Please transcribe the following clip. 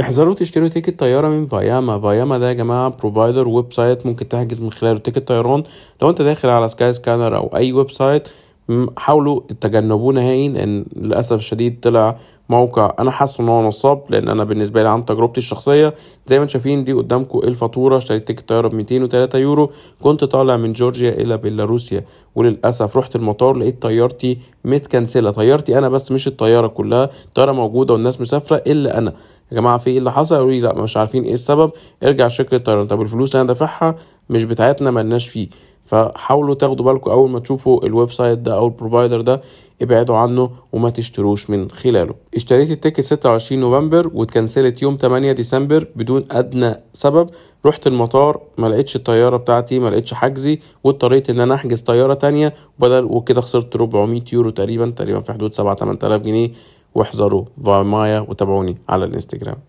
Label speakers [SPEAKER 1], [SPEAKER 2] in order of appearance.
[SPEAKER 1] احذروا تشتروا تيكت طياره من فاياما فاياما ده يا جماعه بروفايدر ويب سايت ممكن تحجز من خلاله تيكت طيران لو انت داخل على سكاي سكانر او اي ويب سايت حاولوا تجنبوه نهائي لان للاسف الشديد طلع موقع انا حاسه ان هو نصاب لان انا بالنسبه لي عن تجربتي الشخصيه زي ما انتم شايفين دي قدامكم الفاتوره اشتريت تيكت طياره ب 203 يورو كنت طالع من جورجيا الى بيلاروسيا وللاسف رحت المطار لقيت طيارتي متكنسله طيارتي انا بس مش الطياره كلها الطياره موجوده والناس مسافره الا انا يا جماعه في ايه اللي حصل قالوا لي لا مش عارفين ايه السبب ارجع شركه الطيران طب الفلوس اللي انا دافعها مش بتاعتنا ملناش فيه فحاولوا تاخدوا بالكم اول ما تشوفوا الويب سايت ده او البروفايدر ده ابعدوا عنه وما تشتروش من خلاله اشتريت التيكت 26 نوفمبر واتكنسلت يوم 8 ديسمبر بدون ادنى سبب رحت المطار ما لقيتش الطياره بتاعتي ما لقيتش حجزي واضطريت ان انا احجز طياره تانية بدل وكده خسرت 400 يورو تقريبا تقريبا في حدود 7 8000 جنيه واحذروا فامايا وتابعوني على الانستجرام